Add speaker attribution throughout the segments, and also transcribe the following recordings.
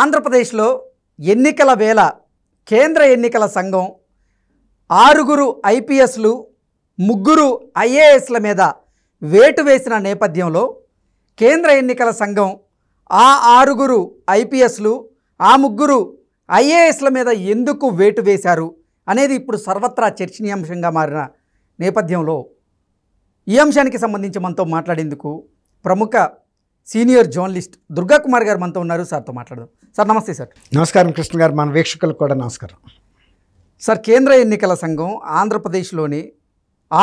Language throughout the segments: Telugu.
Speaker 1: ఆంధ్రప్రదేశ్లో ఎన్నికల వేళ కేంద్ర ఎన్నికల సంఘం ఆరుగురు ఐపీఎస్లు ముగ్గురు ఐఏఎస్ల మీద వేటు వేసిన నేపథ్యంలో కేంద్ర ఎన్నికల సంఘం ఆ ఆరుగురు ఐపీఎస్లు ఆ ముగ్గురు ఐఏఎస్ల మీద ఎందుకు వేటు వేశారు అనేది ఇప్పుడు సర్వత్రా చర్చనీయాంశంగా మారిన నేపథ్యంలో ఈ అంశానికి సంబంధించి మనతో మాట్లాడేందుకు ప్రముఖ సీనియర్ జర్నలిస్ట్ దుర్గా కుమార్ గారు మనతో ఉన్నారు సార్తో మాట్లాడదాం సార్ నమస్తే సార్ నమస్కారం కృష్ణ గారు మన వీక్షకులకు కూడా నమస్కారం సార్ కేంద్ర ఎన్నికల సంఘం ఆంధ్రప్రదేశ్లోని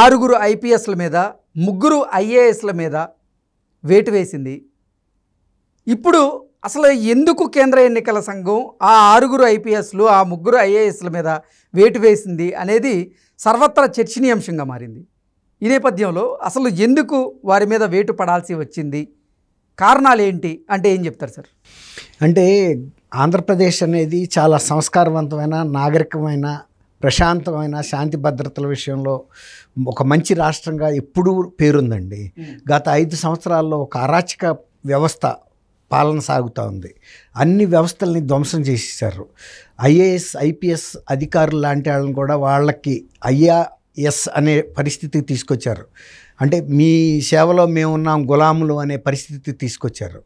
Speaker 1: ఆరుగురు ఐపీఎస్ల మీద ముగ్గురు ఐఏఎస్ల మీద వేటు వేసింది ఇప్పుడు అసలు ఎందుకు కేంద్ర ఎన్నికల సంఘం ఆ ఆరుగురు ఐపీఎస్లు ఆ ముగ్గురు ఐఏఎస్ల మీద వేటు వేసింది అనేది సర్వత్రా చర్చనీయాంశంగా మారింది ఈ నేపథ్యంలో అసలు ఎందుకు వారి మీద వేటు పడాల్సి వచ్చింది కారణాలు ఏంటి అంటే ఏం చెప్తారు సార్ అంటే
Speaker 2: ఆంధ్రప్రదేశ్ అనేది చాలా సంస్కారవంతమైన నాగరికమైన ప్రశాంతమైన శాంతి భద్రతల విషయంలో ఒక మంచి రాష్ట్రంగా ఎప్పుడూ పేరుందండి గత ఐదు సంవత్సరాల్లో ఒక అరాచక వ్యవస్థ పాలన సాగుతూ ఉంది అన్ని వ్యవస్థల్ని ధ్వంసం చేసేసారు ఐఏఎస్ ఐపీఎస్ అధికారులు లాంటి వాళ్ళని కూడా వాళ్ళకి అయ్యా ఎస్ అనే పరిస్థితి తీసుకొచ్చారు అంటే మీ సేవలో మేము ఉన్నాం గులాములు అనే పరిస్థితి తీసుకొచ్చారు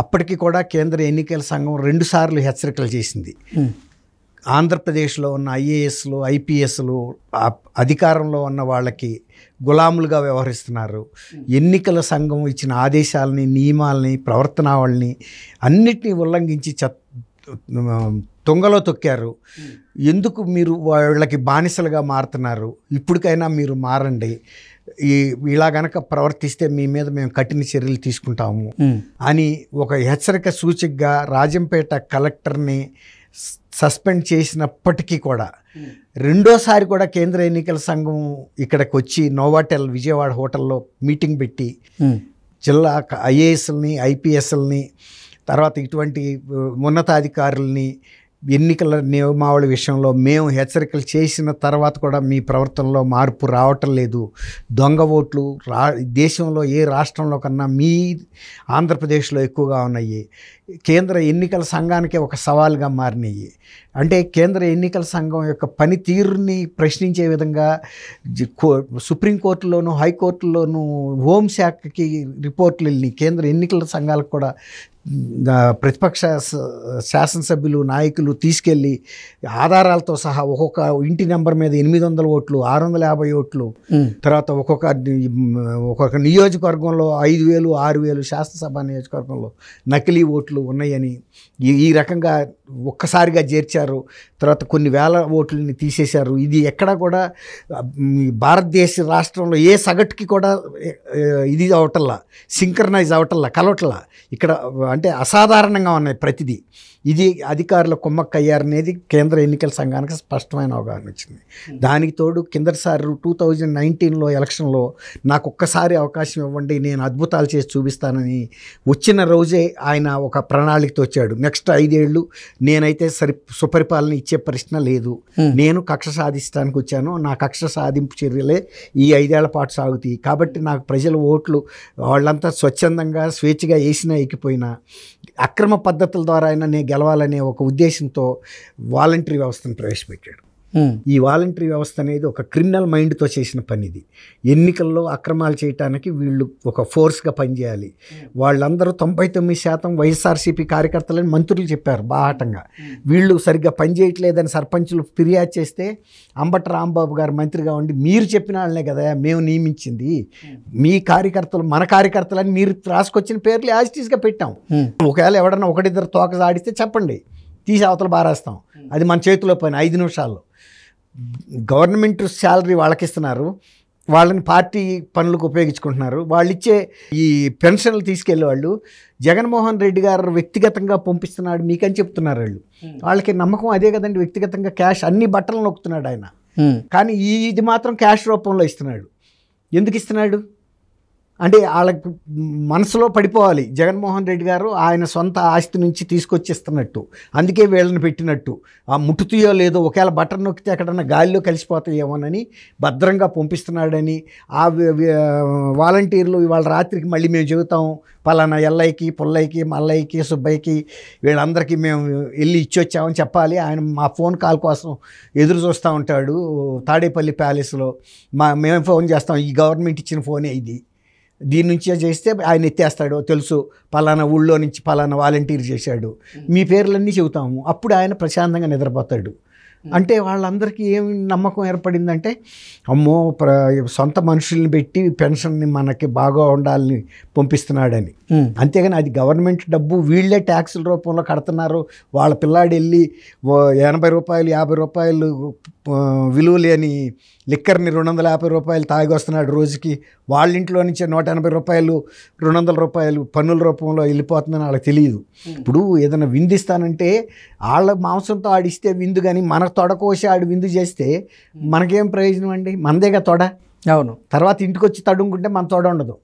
Speaker 2: అప్పటికి కూడా కేంద్ర ఎన్నికల సంఘం రెండుసార్లు హెచ్చరికలు చేసింది ఆంధ్రప్రదేశ్లో ఉన్న ఐఏఎస్లు ఐపీఎస్లు అధికారంలో ఉన్న వాళ్ళకి గులాములుగా వ్యవహరిస్తున్నారు ఎన్నికల సంఘం ఇచ్చిన ఆదేశాలని నియమాలని ప్రవర్తనావళని అన్నిటినీ ఉల్లంఘించి చ తుంగలో తొక్కారు ఎందుకు మీరు వాళ్ళకి బానిసలుగా మారుతున్నారు ఇప్పటికైనా మీరు మారండి ఈ ఇలా గనక ప్రవర్తిస్తే మీ మీద మేము కఠిన చర్యలు తీసుకుంటాము అని ఒక హెచ్చరిక సూచికగా రాజంపేట కలెక్టర్ని సస్పెండ్ చేసినప్పటికీ కూడా రెండోసారి కూడా కేంద్ర ఎన్నికల సంఘం ఇక్కడికి వచ్చి నోవాటెల్ విజయవాడ హోటల్లో మీటింగ్ పెట్టి జిల్లా ఐఏఎస్ని ఐపీఎస్ఎల్ని తర్వాత ఇటువంటి ఉన్నతాధికారుల్ని ఎన్నికల నియమావళి విషయంలో మేము హెచ్చరికలు చేసిన తర్వాత కూడా మీ ప్రవర్తనలో మార్పు రావటం లేదు దొంగ ఓట్లు రా దేశంలో ఏ రాష్ట్రంలో కన్నా మీ ఆంధ్రప్రదేశ్లో ఎక్కువగా ఉన్నాయి కేంద్ర ఎన్నికల సంఘానికి ఒక సవాల్గా మారినాయి అంటే కేంద్ర ఎన్నికల సంఘం యొక్క పనితీరుని ప్రశ్నించే విధంగా సుప్రీంకోర్టులోను హైకోర్టులోను హోంశాఖకి రిపోర్ట్లు వెళ్ళినాయి కేంద్ర ఎన్నికల సంఘాలకు కూడా ప్రతిపక్ష శాసనసభ్యులు నాయకులు తీసుకెళ్ళి ఆధారాలతో సహా ఒక్కొక్క ఇంటి నెంబర్ మీద ఎనిమిది వందల ఓట్లు ఆరు వందల యాభై ఓట్లు తర్వాత ఒక్కొక్క ఒక్కొక్క నియోజకవర్గంలో ఐదు వేలు ఆరు వేలు శాసనసభ నియోజకవర్గంలో నకిలీ ఓట్లు ఓట్లు ఉన్నాయని ఈ రకంగా ఒక్కసారిగా చేర్చారు తర్వాత కొన్ని వేల ఓట్లని తీసేశారు ఇది ఎక్కడా కూడా భారతదేశ రాష్ట్రంలో ఏ సగటుకి కూడా ఇది అవటల్లా సింక్రనైజ్ అవటల్లా కలవటల్లా ఇక్కడ అంటే అసాధారణంగా ఉన్నాయి ప్రతిదీ ఇది అధికారుల అనేది కేంద్ర ఎన్నికల సంఘానికి స్పష్టమైన అవగాహన వచ్చింది hmm. దానికి తోడు కిందటిసారి టూ థౌజండ్ నైన్టీన్లో ఎలక్షన్లో నాకు ఒక్కసారి అవకాశం ఇవ్వండి నేను అద్భుతాలు చేసి చూపిస్తానని వచ్చిన రోజే ఆయన ఒక ప్రణాళికతో వచ్చాడు నెక్స్ట్ ఐదేళ్ళు నేనైతే సరి సుపరిపాలన ఇచ్చే ప్రశ్న లేదు hmm. నేను కక్ష సాధించడానికి వచ్చాను నా కక్ష సాధింపు చర్యలే ఈ ఐదేళ్ల పాటు సాగుతాయి కాబట్టి నాకు ప్రజల ఓట్లు వాళ్ళంతా స్వచ్ఛందంగా స్వేచ్ఛగా వేసినా ఎక్కిపోయినా అక్రమ పద్ధతుల ద్వారా అయినా నేను గెలవాలనే ఒక ఉద్దేశంతో వాలంటరీ వ్యవస్థను ప్రవేశపెట్టాడు Hmm. ఈ వాలంటరీ వ్యవస్థ అనేది ఒక క్రిమినల్ మైండ్తో చేసిన పని ఇది ఎన్నికల్లో అక్రమాలు చేయడానికి వీళ్ళు ఒక ఫోర్స్గా పనిచేయాలి వాళ్ళందరూ తొంభై తొమ్మిది శాతం వైఎస్ఆర్సీపీ కార్యకర్తలని మంత్రులు చెప్పారు బాహాటంగా hmm. వీళ్ళు సరిగ్గా పనిచేయట్లేదని సర్పంచులు ఫిర్యాదు చేస్తే అంబట రాంబాబు గారు మంత్రిగా ఉండి మీరు చెప్పిన వాళ్ళనే కదా మేము నియమించింది hmm. మీ కార్యకర్తలు మన కార్యకర్తలని మీరు రాసుకొచ్చిన పేర్లు యాజిటీస్గా పెట్టాం ఒకవేళ ఎవడన్నా ఒకటిద్దరు తోక చెప్పండి తీసి అవతల బారేస్తాం అది మన చేతిలో పైన ఐదు నిమిషాల్లో గవర్నమెంట్ శాలరీ వాళ్ళకి ఇస్తున్నారు వాళ్ళని పార్టీ పనులకు ఉపయోగించుకుంటున్నారు వాళ్ళు ఇచ్చే ఈ పెన్షన్లు తీసుకెళ్లే వాళ్ళు జగన్మోహన్ రెడ్డి గారు వ్యక్తిగతంగా పంపిస్తున్నాడు మీకని చెప్తున్నారు వాళ్ళు వాళ్ళకి నమ్మకం అదే కదండి వ్యక్తిగతంగా క్యాష్ అన్ని బట్టలు నొక్కుతున్నాడు ఆయన కానీ ఇది మాత్రం క్యాష్ రూపంలో ఇస్తున్నాడు ఎందుకు ఇస్తున్నాడు అంటే వాళ్ళకి మనసులో పడిపోవాలి జగన్మోహన్ రెడ్డి గారు ఆయన సొంత ఆస్తి నుంచి తీసుకొచ్చిస్తున్నట్టు అందుకే వీళ్ళని పెట్టినట్టు ఆ ముట్టుతీయో లేదో ఒకవేళ బటన్ నొక్కితే ఎక్కడన్నా గాలిలో కలిసిపోతాయేమోనని భద్రంగా పంపిస్తున్నాడని ఆ వాలంటీర్లు ఇవాళ రాత్రికి మళ్ళీ మేము చెబుతాం పలానా ఎల్లయ్యకి పుల్లయ్యకి మల్లయ్యకి సుబ్బయ్యకి వీళ్ళందరికీ మేము వెళ్ళి ఇచ్చొచ్చామని చెప్పాలి ఆయన మా ఫోన్ కాల్ కోసం ఎదురు చూస్తూ ఉంటాడు తాడేపల్లి ప్యాలెస్లో మా మేము ఫోన్ చేస్తాం ఈ గవర్నమెంట్ ఇచ్చిన ఫోనే ఇది దీని నుంచే చేస్తే ఆయన ఎత్తేస్తాడు తెలుసు పలానా ఊళ్ళో నుంచి పలానా వాలంటీర్ చేశాడు మీ పేర్లన్నీ చెబుతాము అప్పుడు ఆయన ప్రశాంతంగా నిద్రపోతాడు అంటే వాళ్ళందరికీ ఏం నమ్మకం ఏర్పడిందంటే అమ్మో ప్ర సొంత మనుషుల్ని పెట్టి పెన్షన్ని మనకి బాగా ఉండాలని పంపిస్తున్నాడని అంతేగాని అది గవర్నమెంట్ డబ్బు వీళ్ళే ట్యాక్సుల రూపంలో కడుతున్నారు వాళ్ళ పిల్లాడు వెళ్ళి ఎనభై రూపాయలు యాభై రూపాయలు విలువ లేని లిక్కర్ని రెండు వందల యాభై రూపాయలు తాగి వస్తున్నాడు రోజుకి వాళ్ళ ఇంట్లో నుంచే నూట ఎనభై రూపాయలు రెండు వందల రూపాయలు పన్నుల రూపంలో వెళ్ళిపోతుందని వాళ్ళకి తెలియదు ఇప్పుడు ఏదైనా విందిస్తానంటే వాళ్ళ మాంసంతో ఆడిస్తే విందు కానీ మన తొడ కోసి ఆడు విందు చేస్తే మనకేం ప్రయోజనం అండి మనదేగా తొడ అవును తర్వాత ఇంటికి వచ్చి తడుముకుంటే మన తొడ ఉండదు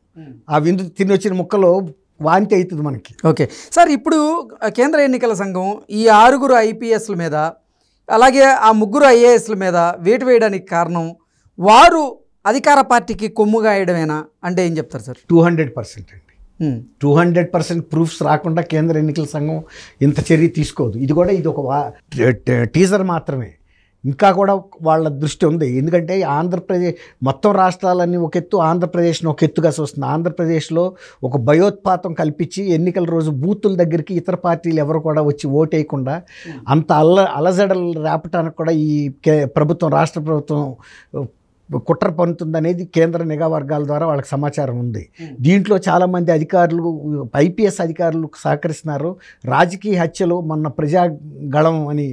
Speaker 2: ఆ
Speaker 1: విందు తిని వచ్చిన ముక్కలో వాంతి అవుతుంది మనకి ఓకే సార్ ఇప్పుడు కేంద్ర ఎన్నికల సంఘం ఈ ఆరుగురు ఐపీఎస్ల మీద అలాగే ఆ ముగ్గురు ఐఏఎస్ల మీద వేటు వేయడానికి కారణం వారు అధికార పార్టీకి కొమ్ముగా వేయడమేనా అంటే ఏం చెప్తారు సార్
Speaker 2: టూ హండ్రెడ్ పర్సెంట్ అండి టూ హండ్రెడ్ పర్సెంట్ ప్రూఫ్స్ రాకుండా కేంద్ర ఎన్నికల సంఘం ఇంత చర్య తీసుకోదు ఇది కూడా ఇది ఒక టీజర్ మాత్రమే ఇంకా కూడా వాళ్ళ దృష్టి ఉంది ఎందుకంటే ఆంధ్రప్రదేశ్ మొత్తం రాష్ట్రాలన్నీ ఒక ఎత్తు ఆంధ్రప్రదేశ్ను ఒక ఎత్తుగా చూస్తుంది ఆంధ్రప్రదేశ్లో ఒక భయోత్పాతం కల్పించి ఎన్నికల రోజు బూతుల దగ్గరికి ఇతర పార్టీలు ఎవరు కూడా వచ్చి ఓటేయకుండా అంత అల్ల అలజడలు రేపటానికి కూడా ఈ ప్రభుత్వం రాష్ట్ర ప్రభుత్వం కుట్ర అనేది కేంద్ర నిఘా వర్గాల ద్వారా వాళ్ళకి సమాచారం ఉంది దీంట్లో చాలామంది అధికారులు ఐపీఎస్ అధికారులు సహకరిస్తున్నారు రాజకీయ హత్యలు మొన్న ప్రజాగళం అని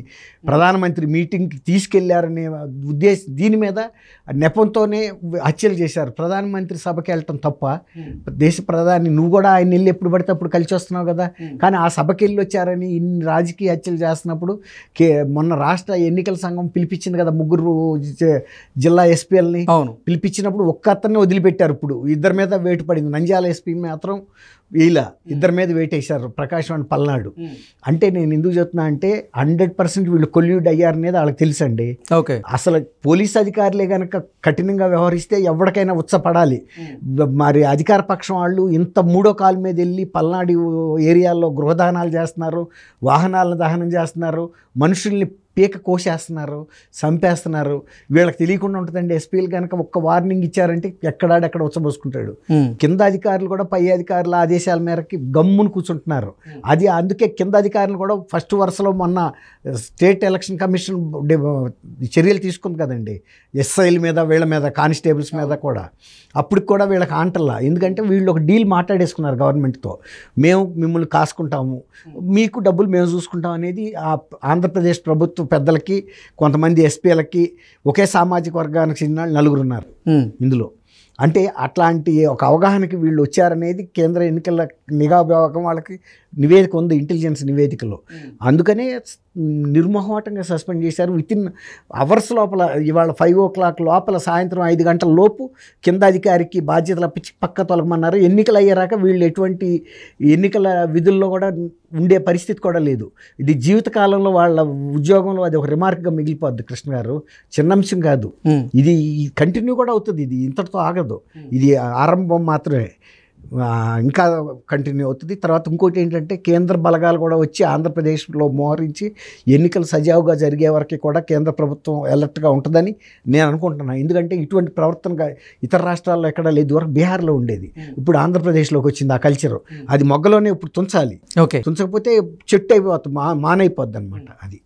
Speaker 2: ప్రధానమంత్రి మీటింగ్కి తీసుకెళ్లారనే ఉద్దేశం దీని మీద నెపంతోనే హత్యలు చేశారు ప్రధానమంత్రి సభకి వెళ్ళటం తప్ప దేశ ప్రధాని నువ్వు కూడా ఆయన వెళ్ళి ఎప్పుడు పడితే అప్పుడు కలిసి వస్తున్నావు కదా కానీ ఆ సభకి వెళ్ళి వచ్చారని ఇన్ని రాజకీయ హత్యలు చేస్తున్నప్పుడు కే మొన్న రాష్ట్ర ఎన్నికల సంఘం పిలిపించింది కదా ముగ్గురు జిల్లా ఎస్పీ ఎమ్మెల్యేలని అవును పిలిపించినప్పుడు ఒక్క అతన్ని వదిలిపెట్టారు ఇప్పుడు ఇద్దరి మీద వేటు పడింది నంజాల ఎస్పీ మాత్రం వీళ్ళ ఇద్దరి మీద వెయిట్ వేశారు ప్రకాశం పల్నాడు అంటే నేను ఎందుకు చెప్తున్నా అంటే హండ్రెడ్ పర్సెంట్ వీళ్ళు కొల్యూడ్ అయ్యారనేది వాళ్ళకి తెలుసండి ఓకే అసలు పోలీస్ అధికారులే కనుక కఠినంగా వ్యవహరిస్తే ఎవరికైనా ఉత్సపడాలి మరి అధికార పక్షం వాళ్ళు ఇంత మూడో కాలు మీద వెళ్ళి పల్నాడు ఏరియాల్లో గృహదానాలు చేస్తున్నారు వాహనాలను దహనం చేస్తున్నారు మనుషుల్ని పీక కోసేస్తున్నారు చంపేస్తున్నారు వీళ్ళకి తెలియకుండా ఉంటుందండి ఎస్పీలు కనుక ఒక్క వార్నింగ్ ఇచ్చారంటే ఎక్కడాడెక్కడ ఉచ్చబోసుకుంటాడు కింద అధికారులు కూడా పై అధికారుల ఆదేశం ఆదేశాల మేరకి గమ్మును కూర్చుంటున్నారు అది అందుకే కింద అధికారులు కూడా ఫస్ట్ వరుసలో మొన్న స్టేట్ ఎలక్షన్ కమిషన్ చర్యలు తీసుకుంది కదండి ఎస్ఐల మీద వీళ్ళ మీద కానిస్టేబుల్స్ మీద కూడా అప్పుడు కూడా వీళ్ళకి ఆంటల్లా ఎందుకంటే వీళ్ళు ఒక డీల్ మాట్లాడేసుకున్నారు గవర్నమెంట్తో మేము మిమ్మల్ని కాసుకుంటాము మీకు డబ్బులు మేము చూసుకుంటాం అనేది ఆంధ్రప్రదేశ్ ప్రభుత్వ పెద్దలకి కొంతమంది ఎస్పీలకి ఒకే సామాజిక వర్గానికి చెందిన నలుగురు ఉన్నారు ఇందులో అంటే అట్లాంటి ఒక అవగాహనకి వీళ్ళు వచ్చారనేది కేంద్ర ఎన్నికల నిఘా విభాగం వాళ్ళకి నివేదిక ఉంది ఇంటెలిజెన్స్ నివేదికలో అందుకనే నిర్మోహాటంగా సస్పెండ్ చేశారు వితిన్ అవర్స్ లోపల ఇవాళ ఫైవ్ ఓ క్లాక్ లోపల సాయంత్రం ఐదు గంటల లోపు కింద అధికారికి బాధ్యతలు అప్పించి పక్క తొలగమన్నారు ఎన్నికలు అయ్యేరాక వీళ్ళు ఎటువంటి ఎన్నికల విధుల్లో కూడా ఉండే పరిస్థితి కూడా లేదు ఇది జీవితకాలంలో వాళ్ళ ఉద్యోగంలో అది ఒక రిమార్క్గా మిగిలిపోద్ది కృష్ణ గారు చిన్నంశం కాదు ఇది కంటిన్యూ కూడా అవుతుంది ఇది ఇంతటితో ఆగదు ఇది ఆరంభం మాత్రమే ఇంకా కంటిన్యూ అవుతుంది తర్వాత ఇంకోటి ఏంటంటే కేంద్ర బలగాలు కూడా వచ్చి ఆంధ్రప్రదేశ్లో మోహరించి ఎన్నికలు సజావుగా జరిగే వరకు కూడా కేంద్ర ప్రభుత్వం అలర్ట్గా ఉంటుందని నేను అనుకుంటున్నాను ఎందుకంటే ఇటువంటి ప్రవర్తనగా ఇతర రాష్ట్రాల్లో ఎక్కడ లేదు వరకు బీహార్లో ఉండేది ఇప్పుడు ఆంధ్రప్రదేశ్లోకి వచ్చింది ఆ కల్చరు అది మొగ్గలోనే ఇప్పుడు తుంచాలి ఓకే తుంచకపోతే చెట్టు అయిపోతుంది మా మానైపోద్ది అనమాట అది